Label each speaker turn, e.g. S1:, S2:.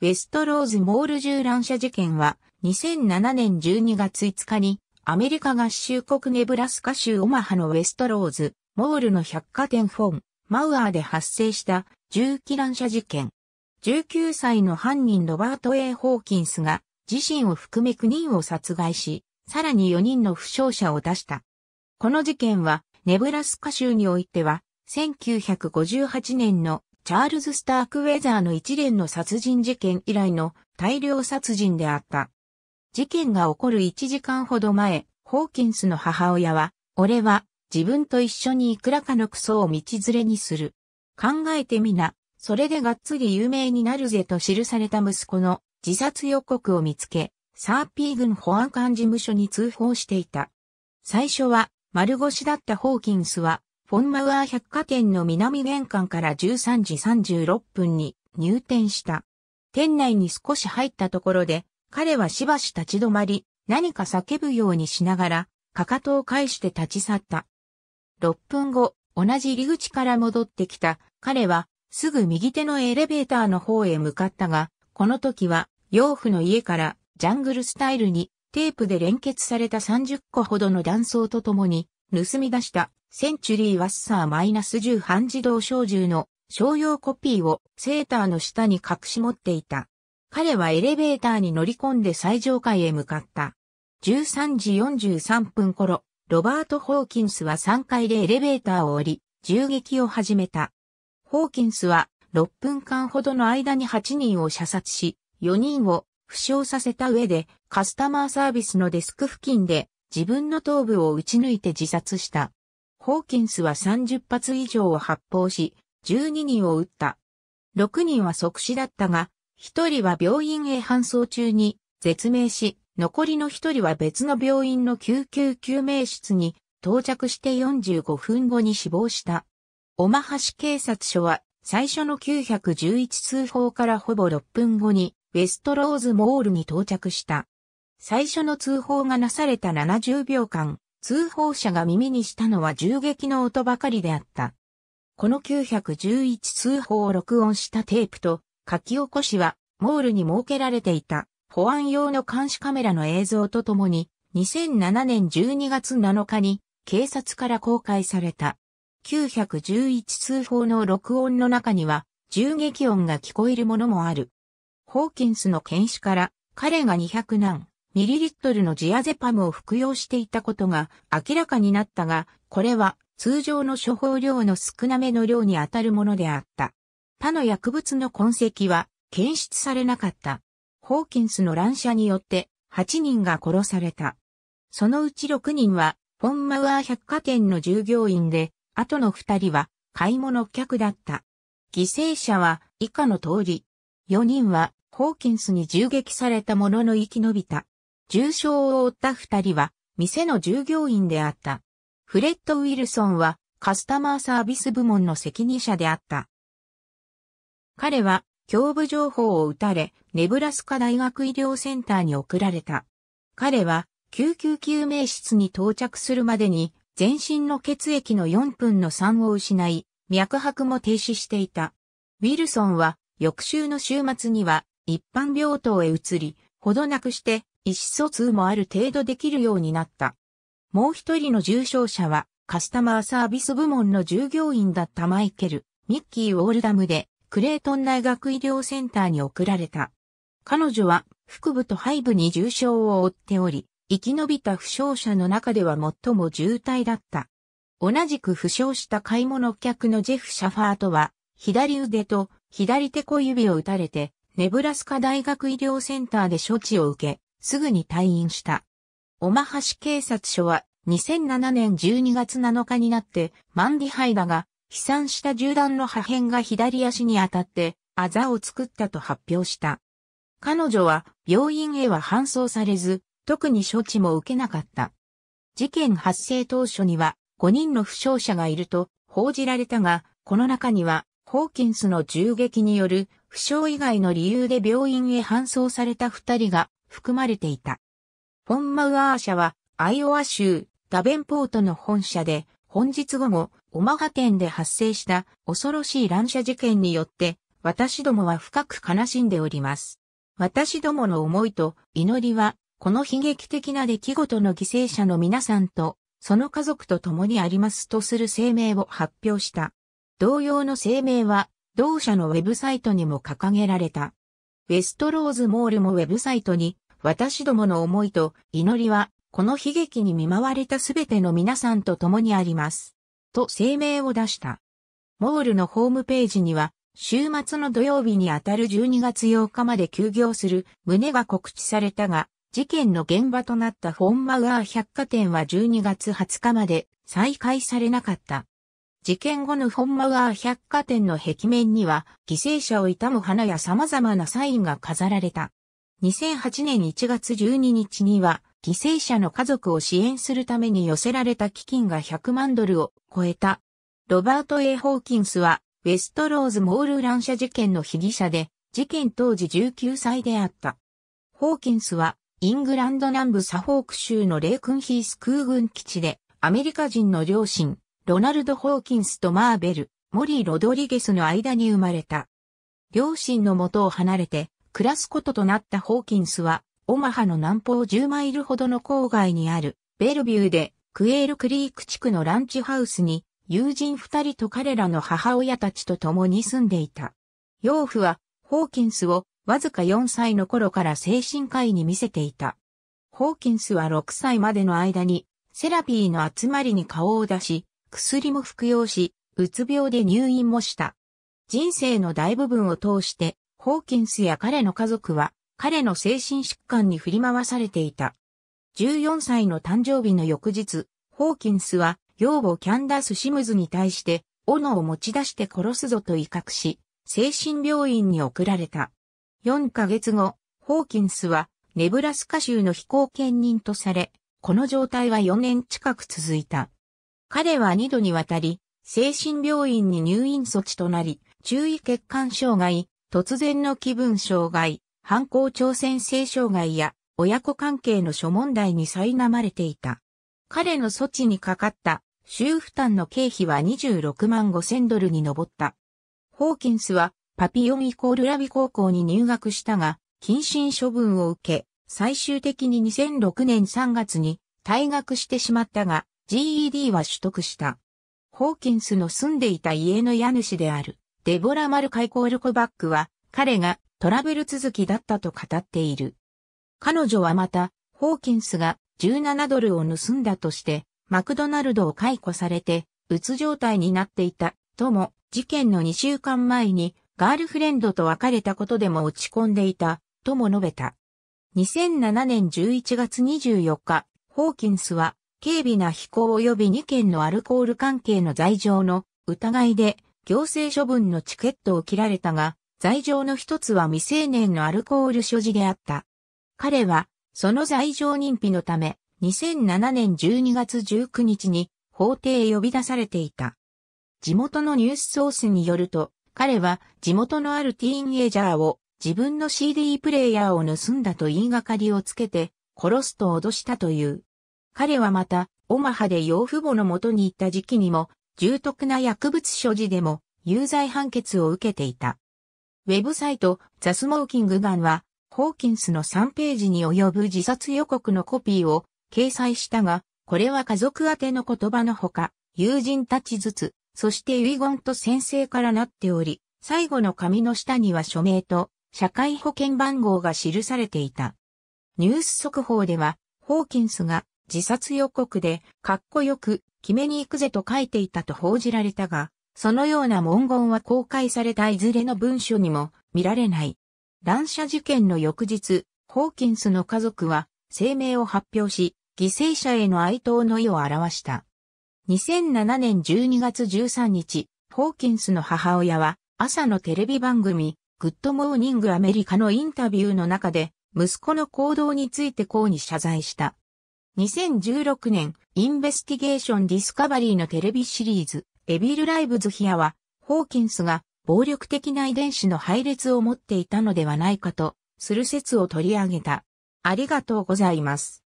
S1: ウェストローズモール銃乱射事件は2007年12月5日にアメリカ合衆国ネブラスカ州オマハのウェストローズモールの百貨店フォンマウアーで発生した銃器乱射事件。19歳の犯人ロバート・ A・ ホーキンスが自身を含め9人を殺害し、さらに4人の負傷者を出した。この事件はネブラスカ州においては1958年のチャールズ・スターク・ウェザーの一連の殺人事件以来の大量殺人であった。事件が起こる1時間ほど前、ホーキンスの母親は、俺は自分と一緒にいくらかのクソを道連れにする。考えてみな、それでがっつり有名になるぜと記された息子の自殺予告を見つけ、サーピー軍保安官事務所に通報していた。最初は丸腰だったホーキンスはフォンマウアー百貨店の南玄関から13時36分に入店した。店内に少し入ったところで、彼はしばし立ち止まり、何か叫ぶようにしながら、かかとを返して立ち去った。6分後、同じ入り口から戻ってきた、彼は、すぐ右手のエレベーターの方へ向かったが、この時は、養父の家から、ジャングルスタイルに、テープで連結された30個ほどの断層とともに、盗み出したセンチュリーワッサー -10 半自動小銃の商用コピーをセーターの下に隠し持っていた。彼はエレベーターに乗り込んで最上階へ向かった。13時43分頃、ロバート・ホーキンスは3階でエレベーターを降り、銃撃を始めた。ホーキンスは6分間ほどの間に8人を射殺し、4人を負傷させた上でカスタマーサービスのデスク付近で自分の頭部を撃ち抜いて自殺した。ホーキンスは30発以上を発砲し、12人を撃った。6人は即死だったが、1人は病院へ搬送中に絶命し、残りの1人は別の病院の救急救命室に到着して45分後に死亡した。オマハ市警察署は最初の911通報からほぼ6分後にウェストローズモールに到着した。最初の通報がなされた70秒間、通報者が耳にしたのは銃撃の音ばかりであった。この911通報を録音したテープと書き起こしは、モールに設けられていた保安用の監視カメラの映像とともに、2007年12月7日に警察から公開された。911通報の録音の中には、銃撃音が聞こえるものもある。ホーキンスの検視から、彼が200何、ミリリットルのジアゼパムを服用していたことが明らかになったが、これは通常の処方量の少なめの量に当たるものであった。他の薬物の痕跡は検出されなかった。ホーキンスの乱射によって8人が殺された。そのうち6人はフォンマウアー百貨店の従業員で、あとの2人は買い物客だった。犠牲者は以下の通り。4人はホーキンスに銃撃されたものの生き延びた。重傷を負った二人は、店の従業員であった。フレッド・ウィルソンは、カスタマーサービス部門の責任者であった。彼は、胸部情報を打たれ、ネブラスカ大学医療センターに送られた。彼は、救急救命室に到着するまでに、全身の血液の4分の3を失い、脈拍も停止していた。ウィルソンは、翌週の週末には、一般病棟へ移り、ほどなくして、意思疎通もある程度できるようになった。もう一人の重症者は、カスタマーサービス部門の従業員だったマイケル、ミッキー・ウォールダムで、クレートン大学医療センターに送られた。彼女は、腹部と背部に重傷を負っており、生き延びた負傷者の中では最も重体だった。同じく負傷した買い物客のジェフ・シャファーとは、左腕と左手小指を打たれて、ネブラスカ大学医療センターで処置を受け、すぐに退院した。オマハ市警察署は2007年12月7日になってマンディハイダが飛散した銃弾の破片が左足に当たってあざを作ったと発表した。彼女は病院へは搬送されず、特に処置も受けなかった。事件発生当初には5人の負傷者がいると報じられたが、この中にはホーキンスの銃撃による負傷以外の理由で病院へ搬送された2人が含まれていた。フォン・マウアー社は、アイオワ州、ダベンポートの本社で、本日午後、オマハ店で発生した恐ろしい乱射事件によって、私どもは深く悲しんでおります。私どもの思いと祈りは、この悲劇的な出来事の犠牲者の皆さんと、その家族と共にありますとする声明を発表した。同様の声明は、同社のウェブサイトにも掲げられた。ウェストローズモールもウェブサイトに、私どもの思いと祈りは、この悲劇に見舞われたすべての皆さんと共にあります。と声明を出した。モールのホームページには、週末の土曜日にあたる12月8日まで休業する旨が告知されたが、事件の現場となったフォンマウアー百貨店は12月20日まで再開されなかった。事件後のフォンマワー百貨店の壁面には、犠牲者を悼む花や様々なサインが飾られた。2008年1月12日には、犠牲者の家族を支援するために寄せられた基金が100万ドルを超えた。ロバート・ A・ ホーキンスは、ウェストローズ・モール乱射事件の被疑者で、事件当時19歳であった。ホーキンスは、イングランド南部サフォーク州のレイクンヒース空軍基地で、アメリカ人の両親、ロナルド・ホーキンスとマーベル、モリー・ロドリゲスの間に生まれた。両親の元を離れて暮らすこととなったホーキンスは、オマハの南方10マイルほどの郊外にあるベルビューでクエールクリーク地区のランチハウスに友人二人と彼らの母親たちと共に住んでいた。養父はホーキンスをわずか4歳の頃から精神科医に見せていた。ホーキンスは6歳までの間にセラピーの集まりに顔を出し、薬も服用し、うつ病で入院もした。人生の大部分を通して、ホーキンスや彼の家族は、彼の精神疾患に振り回されていた。14歳の誕生日の翌日、ホーキンスは、養母キャンダス・シムズに対して、斧を持ち出して殺すぞと威嚇し、精神病院に送られた。4ヶ月後、ホーキンスは、ネブラスカ州の飛行権人とされ、この状態は4年近く続いた。彼は二度にわたり、精神病院に入院措置となり、注意欠陥障害、突然の気分障害、犯行挑戦性障害や親子関係の諸問題に苛まれていた。彼の措置にかかった州負担の経費は26万5千ドルに上った。ホーキンスはパピオンイコールラビ高校に入学したが、謹慎処分を受け、最終的に2006年3月に退学してしまったが、GED は取得した。ホーキンスの住んでいた家の家主である、デボラ・マルカイ・コールコバックは、彼がトラブル続きだったと語っている。彼女はまた、ホーキンスが17ドルを盗んだとして、マクドナルドを解雇されて、うつ状態になっていた、とも、事件の2週間前に、ガールフレンドと別れたことでも落ち込んでいた、とも述べた。2007年11月24日、ホーキンスは軽微な飛行及び2件のアルコール関係の罪状の疑いで行政処分のチケットを切られたが、罪状の一つは未成年のアルコール所持であった。彼は、その罪状認否のため、2007年12月19日に法廷へ呼び出されていた。地元のニュースソースによると、彼は地元のあるティーンエイジャーを自分の CD プレイヤーを盗んだと言いがかりをつけて殺すと脅したという。彼はまた、オマハで養父母の元に行った時期にも、重篤な薬物所持でも、有罪判決を受けていた。ウェブサイト、ザ・スモーキング・ガンは、ホーキンスの3ページに及ぶ自殺予告のコピーを掲載したが、これは家族宛ての言葉のほか、友人たちずつ、そして遺言と先生からなっており、最後の紙の下には署名と社会保険番号が記されていた。ニュース速報では、ホーキンスが自殺予告で、かっこよく、決めに行くぜと書いていたと報じられたが、そのような文言は公開されたいずれの文書にも見られない。乱射事件の翌日、ホーキンスの家族は声明を発表し、犠牲者への哀悼の意を表した。2007年12月13日、ホーキンスの母親は朝のテレビ番組、グッドモーニングアメリカのインタビューの中で、息子の行動についてこうに謝罪した。2016年、インベスティゲーション・ディスカバリーのテレビシリーズ、エビル・ライブズ・ヒアは、ホーキンスが暴力的な遺伝子の配列を持っていたのではないかと、する説を取り上げた。ありがとうございます。